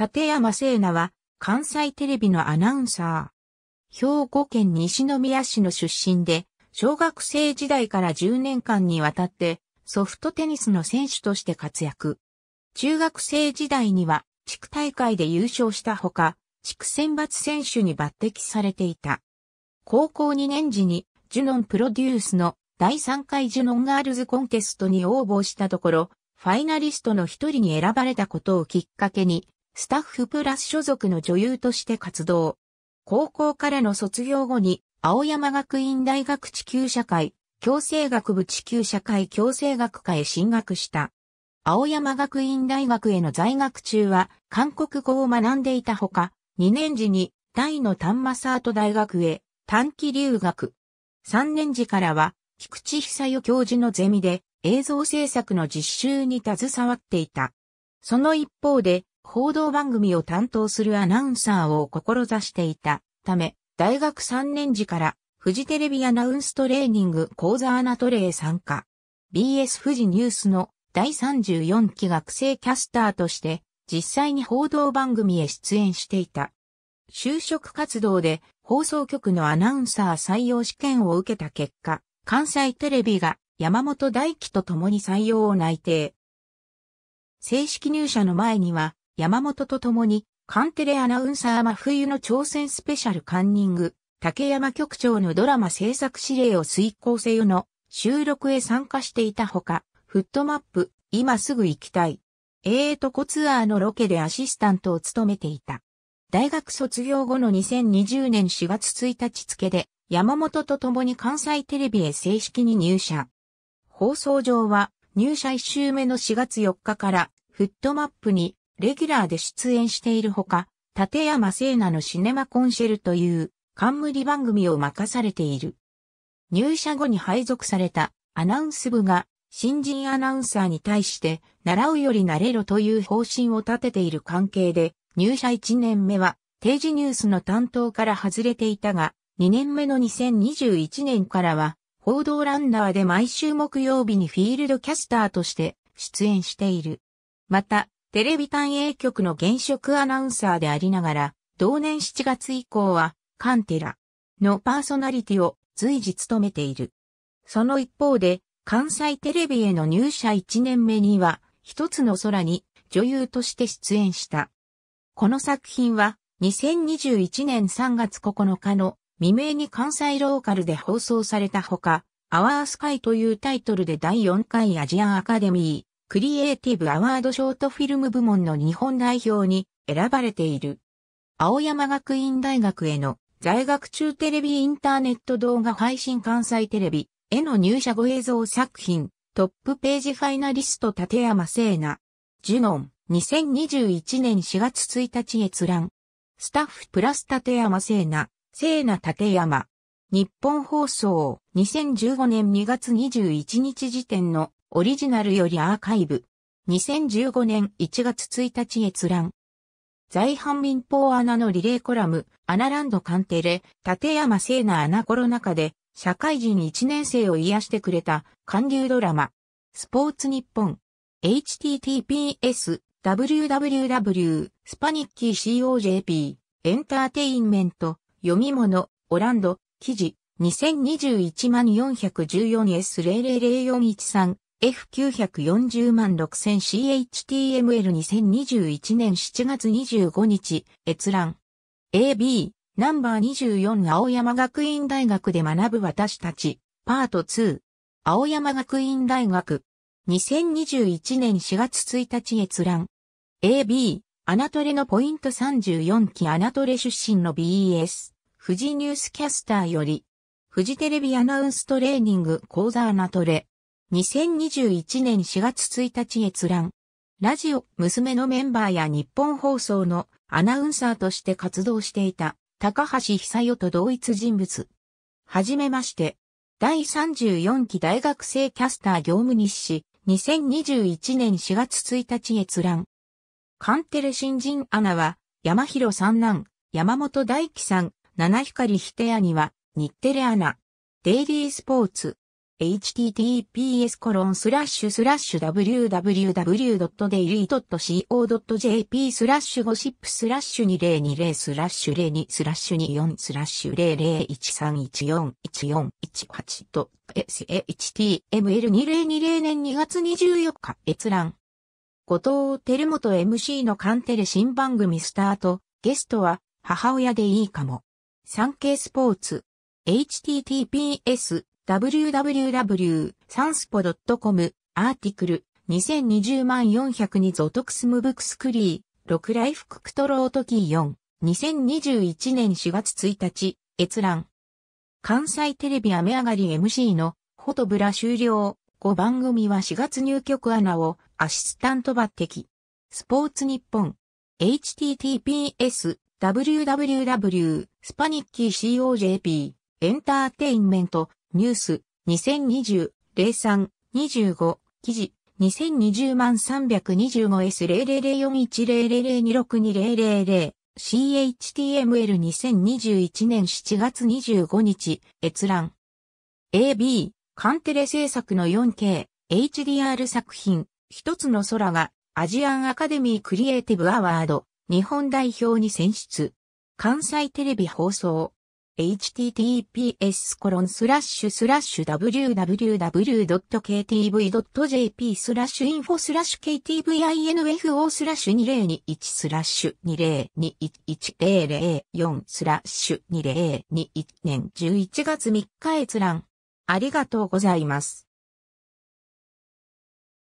立山聖奈は、関西テレビのアナウンサー。兵庫県西宮市の出身で、小学生時代から10年間にわたって、ソフトテニスの選手として活躍。中学生時代には、地区大会で優勝したほか、地区選抜選手に抜擢されていた。高校2年時に、ジュノンプロデュースの第3回ジュノンガールズコンテストに応募したところ、ファイナリストの一人に選ばれたことをきっかけに、スタッフプラス所属の女優として活動。高校からの卒業後に、青山学院大学地球社会、共生学部地球社会共生学科へ進学した。青山学院大学への在学中は、韓国語を学んでいたほか、2年時に、大の丹マサート大学へ、短期留学。3年時からは、菊池久代教授のゼミで、映像制作の実習に携わっていた。その一方で、報道番組を担当するアナウンサーを志していたため、大学3年時からフジテレビアナウンストレーニング講座アナトレへ参加。BS 富士ニュースの第34期学生キャスターとして実際に報道番組へ出演していた。就職活動で放送局のアナウンサー採用試験を受けた結果、関西テレビが山本大輝と共に採用を内定。正式入社の前には山本と共に、カンテレアナウンサー真冬の挑戦スペシャルカンニング、竹山局長のドラマ制作指令を遂行せよの収録へ参加していたほか、フットマップ、今すぐ行きたい。ええとこツアーのロケでアシスタントを務めていた。大学卒業後の2020年4月1日付で、山本と共に関西テレビへ正式に入社。放送上は、入社1週目の4月4日から、フットマップにレギュラーで出演しているほか、立山聖奈のシネマコンシェルという冠番組を任されている。入社後に配属されたアナウンス部が新人アナウンサーに対して習うより慣れろという方針を立てている関係で入社1年目は定時ニュースの担当から外れていたが2年目の2021年からは報道ランナーで毎週木曜日にフィールドキャスターとして出演している。またテレビ単営局の現職アナウンサーでありながら、同年7月以降は、カンテラのパーソナリティを随時務めている。その一方で、関西テレビへの入社1年目には、一つの空に女優として出演した。この作品は、2021年3月9日の未明に関西ローカルで放送されたほか、アワースカイというタイトルで第4回アジアンアカデミー。クリエイティブアワードショートフィルム部門の日本代表に選ばれている。青山学院大学への在学中テレビインターネット動画配信関西テレビへの入社後映像作品トップページファイナリスト立山聖奈。ジュノン2021年4月1日閲覧。スタッフプラス立山聖奈、聖奈立山。日本放送2015年2月21日時点のオリジナルよりアーカイブ。2015年1月1日閲覧。在阪民放アナのリレーコラム、アナランド鑑定で、立山聖なアナコロナ禍で、社会人1年生を癒してくれた、韓流ドラマ。スポーツ日本。https www スパニッキー COJP エンターテインメント読み物オランド記事2021万4 1 4 s 0 0 0 4 1 3 F940 万 6000CHTML2021 年7月25日、閲覧。AB、ナンバー24青山学院大学で学ぶ私たち、パート2。青山学院大学。2021年4月1日閲覧。AB、アナトレのポイント34期アナトレ出身の BES、富士ニュースキャスターより、富士テレビアナウンストレーニング講座アナトレ。2021年4月1日閲覧。ラジオ、娘のメンバーや日本放送のアナウンサーとして活動していた高橋久代と同一人物。はじめまして。第34期大学生キャスター業務日誌、2021年4月1日閲覧。カンテレ新人アナは、山広三男、山本大輝さん、七光ひてやには、日テレアナ。デイリースポーツ、https://www.daily.co.jp コロンススララッッシシュュスラッシュゴシップスラッシュ2020スラッシュ02スラッシュ24スラッシュ0013141418と html2020 年2月24日閲覧。後藤照本 MC のカンテレ新番組スタート、ゲストは母親でいいかも。産経スポーツ。https w w w s a n s p o c o m アーティクル2020万400にゾトクスムブクスクリー6ライフククトロートキー4 2021年4月1日閲覧関西テレビ雨上がり MC のフォトブラ終了5番組は4月入局アナをアシスタント抜擢スポーツ日本 https www スパニッキー COJP エンターテインメントニュース、2020-03-25、記事、2020万 325S00041000262000 CHTML2021 年7月25日、閲覧。AB、カンテレ制作の 4K、HDR 作品、一つの空が、アジアンアカデミークリエイティブアワード、日本代表に選出。関西テレビ放送。https コロンスラッシュスラッシュ www.ktv.jp スラッシュインフォスラッシュ ktvinfo スラッシュ2021スラッシュ20211004スラッシュ2021年11月3日閲覧。ありがとうございます。